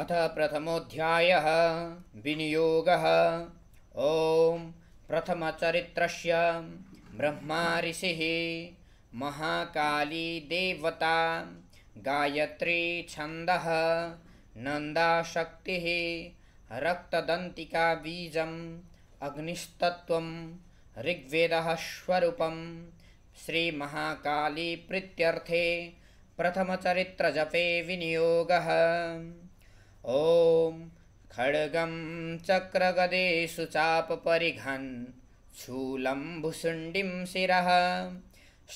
अथ प्रथमोऽध्यायः विनियोगः ॐ प्रथमचरित्रस्य ब्रह्मा ऋषिः महाकालीदेवता गायत्री छन्दः नन्दाशक्तिः रक्तदन्तिकाबीजम् अग्निस्तत्त्वं ऋग्वेदः स्वरूपं श्रीमहाकालीप्रीत्यर्थे प्रथमचरित्रजपे विनियोगः ॐ खड्गं चक्रगदेषु चापपरिघन् शूलं भुषुण्डिं शिरः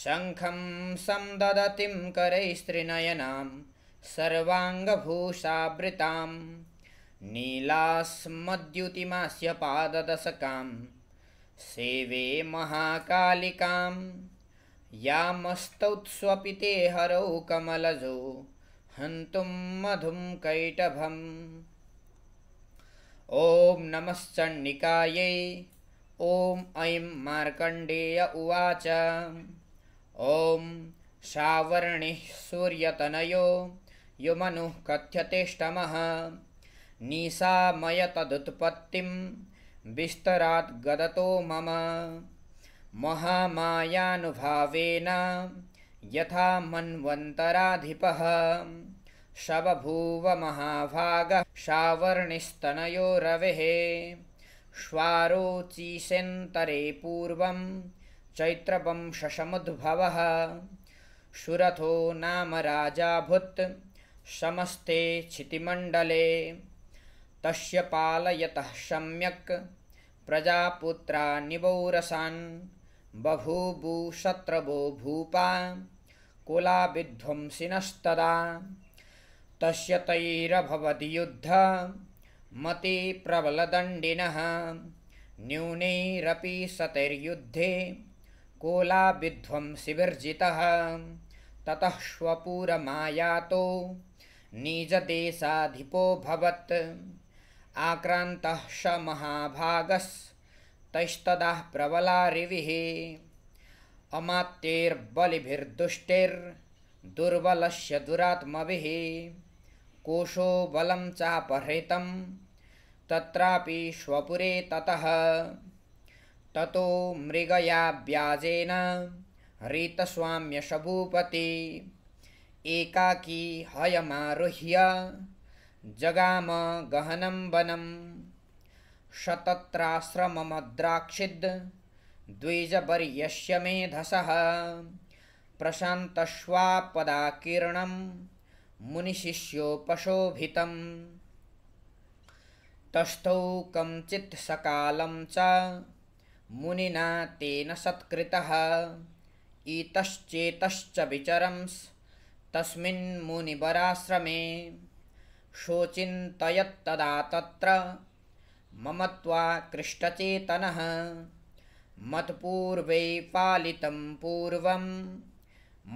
शङ्खं संदधतिं करैस्त्रिनयनां सर्वाङ्गभूषावृतां पाददशकां सेवे महाकालिकां यामस्तौत्स्वपिते हरौ कमलजो हन्तुं मधुं कैटभम् ॐ नमश्चण्डिकायै ॐ ऐं मार्कण्डेय उवाच ॐ सावर्णिः सूर्यतनयो युमनुः कथ्यतेष्टमः निशामयतदुत्पत्तिं विस्तराद्गदतो मम महामायानुभावेन यथा मन्वन्तराधिपः शवभूवमहाभागः सावर्णिस्तनयो रवेः स्वारोचीशेन्तरे पूर्वं चैत्रवंशमुद्भवः सुरथो नाम राजाभूत् समस्ते क्षितिमण्डले तस्य पालयतः सम्यक् प्रजापुत्रा निवौरसान् बभूबूशत्रवो भूपा कुलाविध्वंसिनस्तदा तस्य तैरभवति युद्ध मति प्रबलदण्डिनः न्यूनैरपि सतैर्युद्धे कोलाविध्वंसिविर्जितः ततः स्वपुरमायातो निजदेशाधिपोऽभवत् आक्रान्तः स महाभागस्तैस्तदाः प्रबलारिविः अमात्यैर्बलिभिर्दुष्टैर् दुर्बलस्य दुरात्मभिः कोशो बल चापहृतं तत्रापि तत ततः ततो मृगया व्याजेन ऋतस्वाम्यशभूपति एकाकी हयमारुह्य जगाम गहनं वनं शतत्राश्रममद्राक्षिद् द्विजवर्यस्य मेधसः प्रशान्तश्वापदाकिर्णं मुनिशिष्योपशोभितम् तस्थौ कञ्चित् सकालं च मुनिना तेन सत्कृतः इतश्चेतश्च विचरंस्तस्मिन्मुनिवराश्रमे शोचिन्तयत्तदा तत्र ममत्वा कृष्टचेतनः मत्पूर्वै पालितं पूर्वं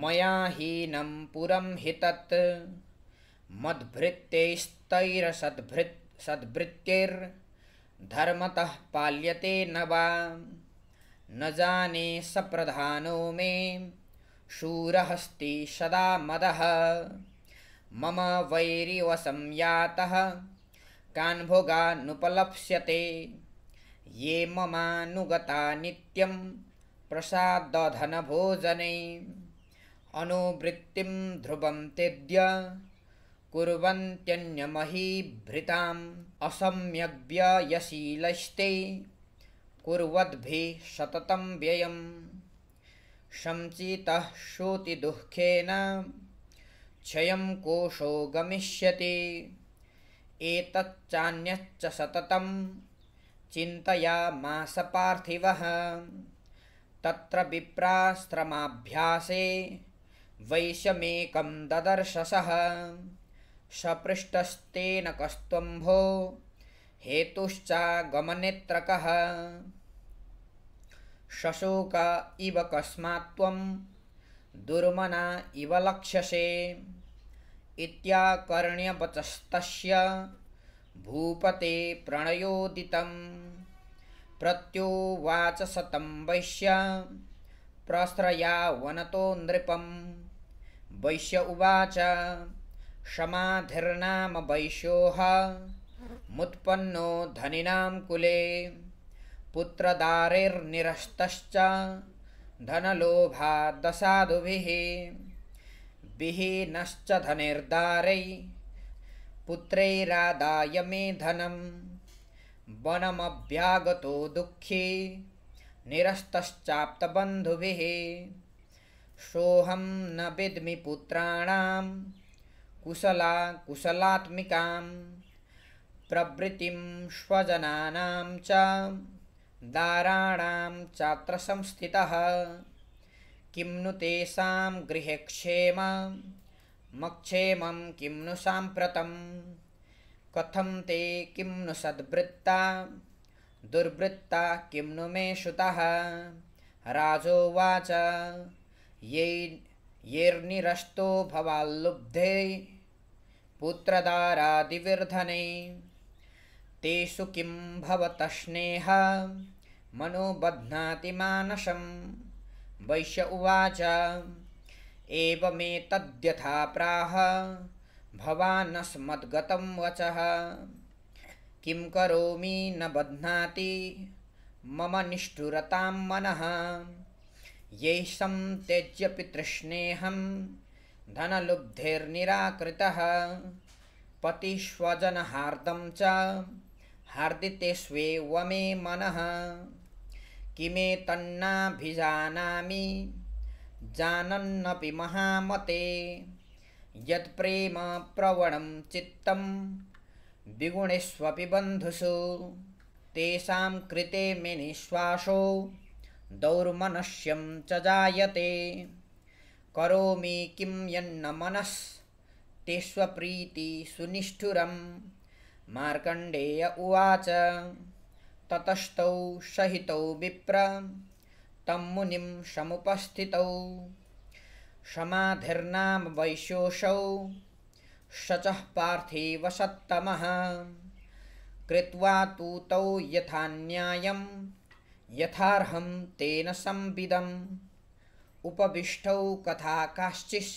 मया हीनं पुरं हि तत् मद्भृत्यैस्तैरसद्भृत् सद्भृत्यैर्धर्मतः पाल्यते न वा न जाने सप्रधानो मे शूरहस्ति सदा मदः मम वैरिवसं यातः कान्भोगानुपलप्स्यते ये ममानुगता नित्यं प्रसादधनभोजने अनुवृत्तिं ध्रुवं त्यज्य कुर्वन्त्यन्यमहीभृताम् असम्यव्ययशीलैस्ते कुर्वद्भिः सततं व्ययं संचितः श्रुतिदुःखेन क्षयं कोशो गमिष्यति एतच्चान्यच्च सततं चिन्तयामास पार्थिवः तत्र विप्राश्रमाभ्यासे वैशमेकं ददर्शसः सपृष्टस्तेन कस्त्वम्भो गमनेत्रकः शशोक इव कस्मात् त्वं दुर्मना इव लक्ष्यसे इत्याकर्ण्यवचस्तस्य भूपते प्रणयोदितं प्रत्युवाचशतं वैश्य वनतो नृपं वैश्य उवाच मुत्पन्नो धनिनां कुले पुत्रदारैर्निरस्तश्च धनलोभादसाधुभिः विहीनश्च धनिर्दारैः पुत्रैरादाय मे धनं वनमभ्यागतो दुःखी निरस्तश्चाप्तबन्धुभिः सोऽहं न विद्मि पुत्राणां कुशला कुशलात्मिकां प्रवृत्तिं स्वजनानां च दाराणां चात्र संस्थितः किं नु तेषां गृहे मक्षेमं किं नु साम्प्रतं कथं ते किं नु सद्वृत्ता दुर्वृत्ता किं नु मे श्रुतः राजोवाच ये येर्निरस्तो भवाल्लुब्धे पुत्रदारादिविर्धने तेषु किं भवतः स्नेह मनो बध्नाति मानसं वैश्य उवाच एवमेतद्यथा प्राह भवानस्मद्गतं वचः किं करोमि न बध्नाति मम निष्ठुरतां मनः यैः संत्यज्यपि तृष्णेऽहं धनलुब्धेर्निराकृतः पतिष्वजनहार्दं च हार्दिते स्वेव मे मनः किमेतन्नाभिजानामि जानन्नपि महामते यत्प्रेमप्रवणं चित्तं द्विगुणेष्वपि बन्धुषु तेषां कृते मे निःश्वासो दौर्मनस्यं च जायते करोमि किं मनस्तेष्वप्रीतिसुनिष्ठुरं मार्कण्डेय उवाच ततस्तौ सहितौ विप्र तं मुनिं समुपस्थितौ समाधिर्नामवैशोशौ शचःपार्थिवसत्तमः कृत्वा तु कृत्वा यथा न्यायं यथार्हं तेन संविदम् उपविष्टौ कथा काश्चिश्च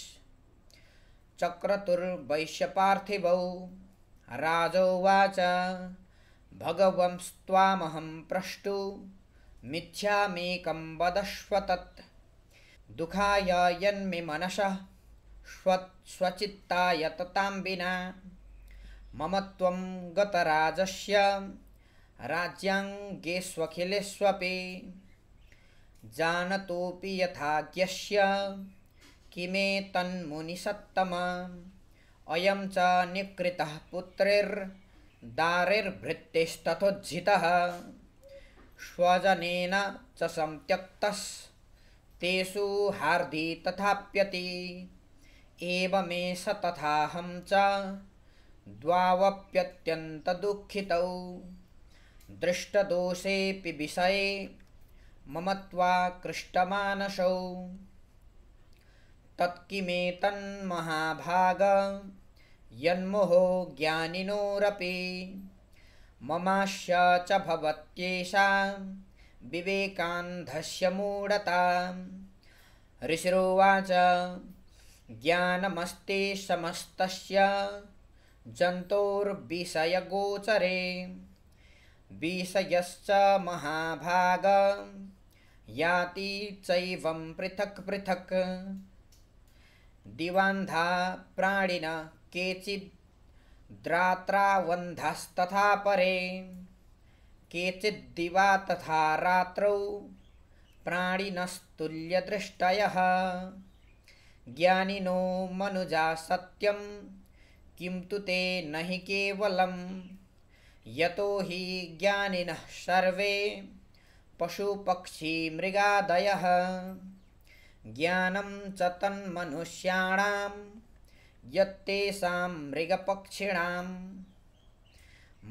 चक्रतुर्वैश्यपार्थिवौ राजौवाच भगवंस्त्वामहं प्रष्टु मिथ्यामेकं वदश्व तत् दुःखाय यन्मि मनसः स्वचित्ताय ततां विना मम त्वं गतराजस्य राज्याङ्गेष्वखिलेष्वपि जानतोऽपि यथाज्ञस्य किमे तन्मुनिसत्तम अयं च निकृतः पुत्रिर्दारिर्भृत्तिस्तथोज्झितः स्वजनेन च संत्यक्तः तेषु हार्दि तथाप्यति एवमेष तथाहं च द्वावप्यत्यन्तदुःखितौ दृष्टदोषेऽपि विषये मम त्वाकृष्टमानसौ तत्किमेतन्महाभाग यन्मोहो ज्ञानिनोरपि ममाश्य च भवत्येषां विवेकान्धस्य मूढताम् ऋषिरुवाच ज्ञानमस्ते समस्तस्य जन्तोर्विषयगोचरे विषयश्च महाभाग याति चैवं पृथक् पृथक् दिवान्धा प्राणिन केचित् द्रात्रावन्धस्तथा परे केचिद्दिवा तथा रात्रौ प्राणिनस्तुल्यदृष्टयः ज्ञानो मनुजा सत्यं किं तु ते न हि केवलं यतो हि ज्ञानिनः सर्वे पशुपक्षीमृगादयः ज्ञानं च तन्मनुष्याणां यत्तेषां मृगपक्षिणां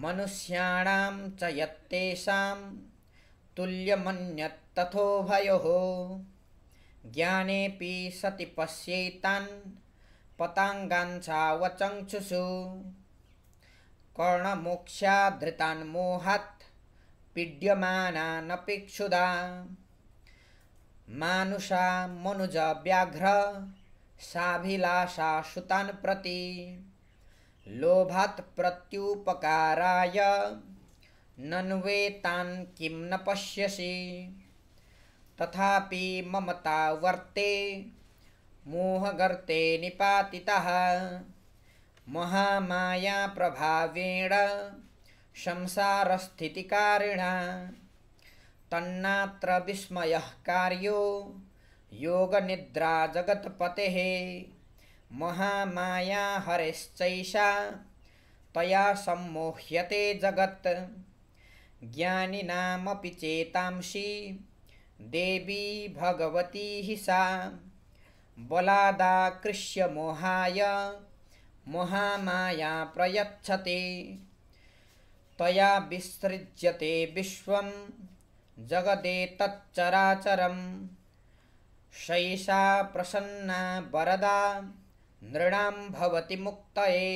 मनुष्याणां च यत्तेषां तुल्यमन्यत्तथोभयोः ज्ञानेऽपि सति पश्येतान् पताङ्गाञ्छावचक्षुषु कर्णमोक्षाधृतान् मोहात् नपिक्षुदा मानुषा मनुज व्याघ्र साभिलाषाशुतान् प्रति लोभात् प्रत्युपकाराय नन्वेतान् किं न पश्यसि तथापि ममतावर्ते मोहगर्ते निपातितः महामायाप्रभावेण संसारस्थितिकारिणा तन्नात्र विस्मय कार्यो योगनिद्रा जगत्पतेः महामाया हरेश्चैषा तया सम्मोह्यते जगत् ज्ञानिनामपि चेतांसि देवी भगवती हि सा बलादाकृष्य मोहाय महामाया प्रयच्छते तया विसृज्यते विश्वं जगदेतच्चराचरम् शैषा प्रसन्ना वरदा नृणां भवति मुक्तये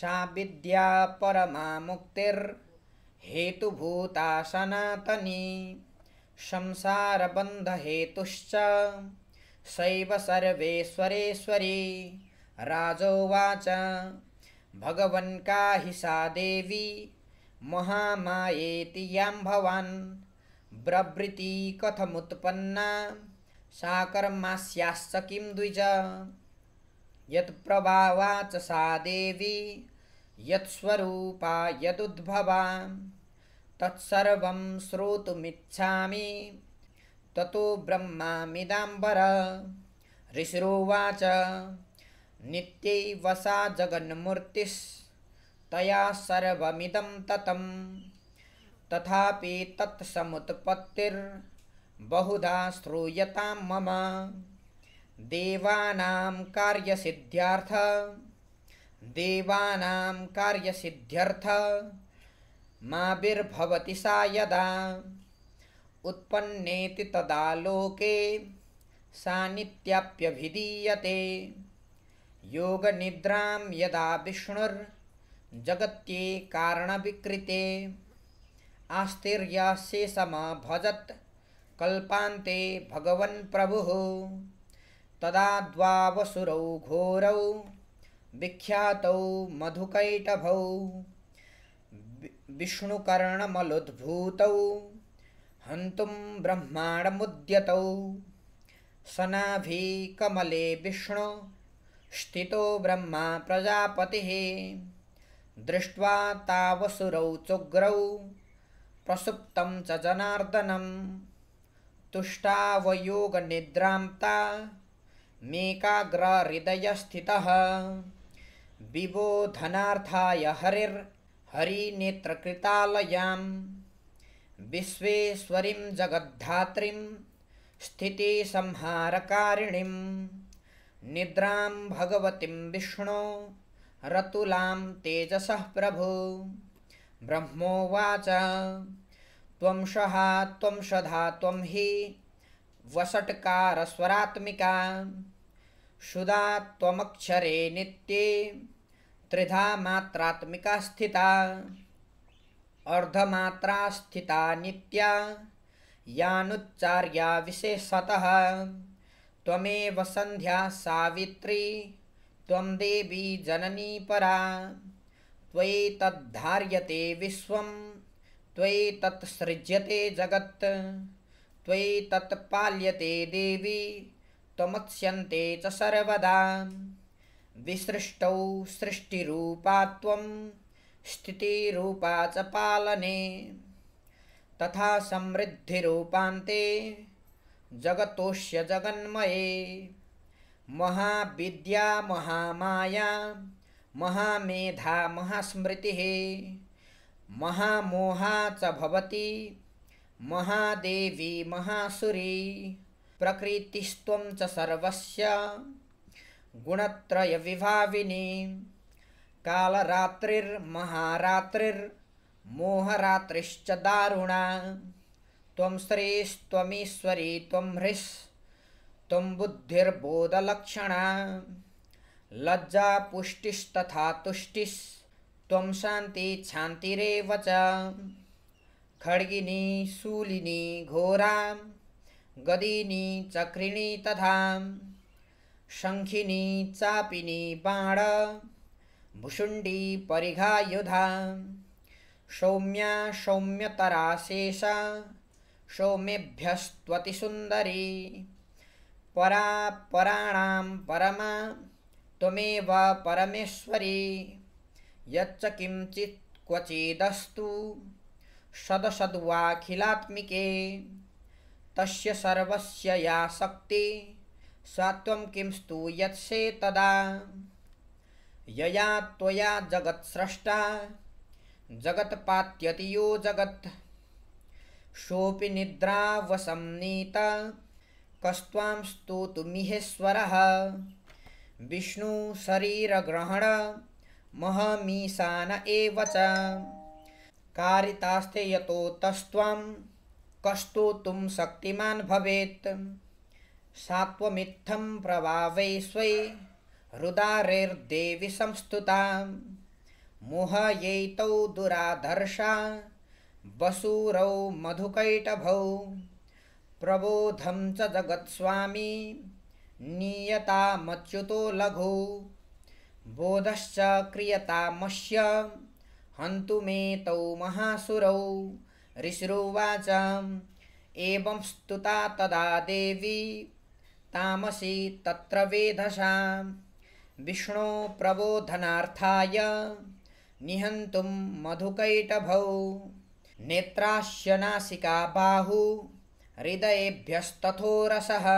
सा विद्या परमा मुक्तिर्हेतुभूता सनातनी संसारबन्धहेतुश्च सैव सर्वेश्वरेश्वरी राजोवाच भगवन्का हि सा देवी महामायेति यां भवान् ब्रवृती कथमुत्पन्ना साकर्मास्याश्च किं द्विज यत्प्रभावा च सा देवी यत्स्वरूपा यदुद्भवा तत्सर्वं श्रोतुमिच्छामि ततो ब्रह्मामिदाम्बर ऋषिरोवाच नित्यैवसा जगन्मूर्तिस्तया सर्वमिदं ततं तथापि तत्समुत्पत्तिर् बहुधा श्रूयता मम देवानां कार्यसिद्ध्यर्थ देवानां कार्यसिद्ध्यर्थ माविर्भवति सा यदा उत्पन्नेति तदा लोके सा योग योगनिद्रां यदा विष्णुर्जगत्ये कारणविकृते आस्तिर्यशेषमा भजत् कल्पान्ते भगवन् प्रभुः तदा द्वावसुरौ घोरौ विख्यातौ मधुकैटभौ विष्णुकर्णमलुद्भूतौ हन्तुं ब्रह्माणमुद्यतौ सनाभिकमले विष्णु स्थितो ब्रह्मा प्रजापतिः दृष्ट्वा तावसुरौ चुग्रौ प्रसुप्तं च जनार्दनम् मेकाग्रहृदयस्थितः विबोधनार्थाय हरिर्हरिनेत्रकृतालयां विश्वेश्वरीं जगद्धात्रीं स्थितिसंहारकारिणीं निद्रां भगवतीं विष्णो रतुलां तेजसः प्रभो ब्रह्मोवाच त्वं सहा त्वं हि वसट्कारस्वरात्मिका शुदा त्वमक्षरे नित्ये त्रिधा मात्रात्मिका स्थिता अर्धमात्रास्थिता नित्या यानुच्चार्या विशेषतः त्वमेव सन्ध्या सावित्री त्वं देवी जननी परा तद्धार्यते विश्वम् त्वयि तत् सृज्यते जगत् त्वयि तत् पाल्यते देवी त्वमत्स्यन्ते च सर्वदा विसृष्टौ सृष्टिरूपा त्वं स्थितिरूपा च पालने तथा समृद्धिरूपान्ते जगतोष्य जगन्मये महाविद्या महामाया महामेधा महास्मृतिः महामोहा च भवती महादेवी महासुरी प्रकृतिस्त्वं च सर्वस्य गुणत्रयविभाविनी मोहरात्रिश्च दारुणा त्वं श्रीस्त्वमीश्वरी त्वं ह्रिस् त्वं बुद्धिर्बोधलक्षणा लज्जा पुष्टिस्तथा तुष्टिस् त्वं शान्ति क्षान्तिरेव च खड्गिनी शूलिनी घोरां गदिनी चक्रिणी तथा शङ्खिनी चापिनी बाण भुषुण्डी परिघायुधा सौम्या सौम्यतरा शेषा सौम्येभ्यस्त्वतिसुन्दरी परा पराणां परमा त्वमेव परमेश्वरी यच्च किञ्चित् क्वचिदस्तु सदसद्वाखिलात्मिके या शक्ति स्वात्वं किं स्तु तदा यया जगत्स्रष्टा जगत्पात यो जगत् सोऽपि निद्रावसं नीत कस्त्वां स्तोतुमिहेश्वरः विष्णुशरीरग्रहण महमीसान एव च कारितास्ते यतो कस्तो तुम शक्तिमान् भवेत् सात्वमित्थं प्रभावै स्वै संस्तुतां मोहयैतौ दुराधर्षा वसूरौ मधुकैटभौ प्रबोधं च जगत्स्वामी नियतामच्युतो लघु बोधश्च क्रियतामश्य हन्तुमेतौ महासुरौ ऋषिरुवाच एवं स्तुता तदा देवी तामसी तत्र वेधसा विष्णो प्रबोधनार्थाय निहन्तुं मधुकैटभौ नेत्राश्च नासिका बाहू हृदयेभ्यस्तथोरसः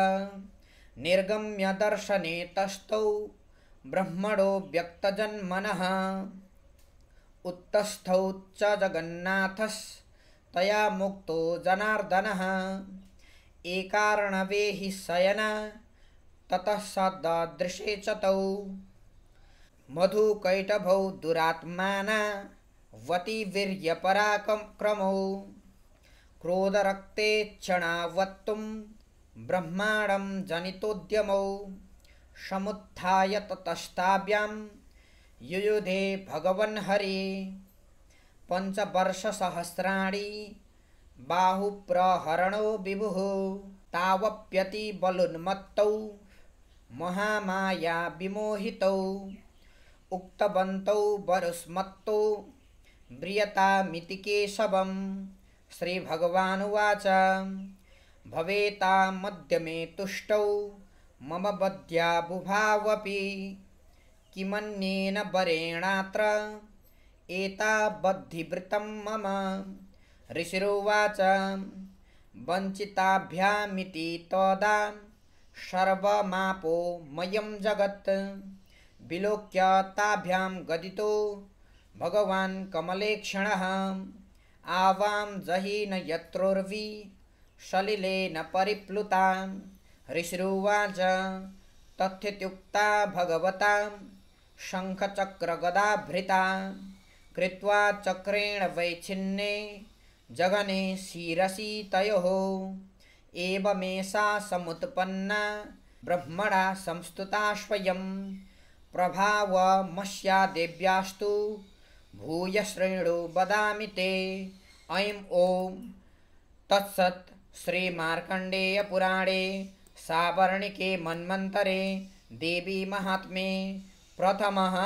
तस्थौ ब्रह्मणो व्यक्तजन्मनः उत्तस्थौ च तया मुक्तो जनार्दनः एकार्णवे हि शयन ततः सदादृशे च तौ मधुकैटभौ दुरात्माना वतिवीर्यपराक्रमौ क्रोधरक्ते क्षणावत्तुं ब्रह्माणं जनितोद्यमौ समुत्थाय ततस्ताभ्यां युयुधे भगवन् भगवन्हरे पञ्चवर्षसहस्राणि बाहुप्रहरणो विभुः महामाया विमोहितौ उक्तवन्तौ वरुष्मत्तौ ब्रियतामितिके केशवं श्रीभगवानुवाच मध्यमे तुष्टौ मम बद्ध्या बुभावपि किमन्येन वरेणात्र एताबद्धिवृतं मम ऋषिरुवाच वञ्चिताभ्यामिति तदा सर्वमापो मयं जगत् विलोक्य ताभ्यां गदितो भगवान् कमलेक्षणः आवां जहीन यत्रोर्वि शलिलेन परिप्लुताम् ऋषिरुवाच तथ्यत्युक्ता भगवतां शङ्खचक्रगदाभृता कृत्वा चक्रेण वैच्छिन्ने जगने शिरसि तयोः एवमेषा समुत्पन्ना ब्रह्मणा प्रभावमस्या देव्यास्तु भूयश्रेणो वदामि ते ऐं ॐ तत्सत् श्रीमार्कण्डेयपुराणे सावर्णिके मन्मंतरे देवी महात्म्ये प्रथमः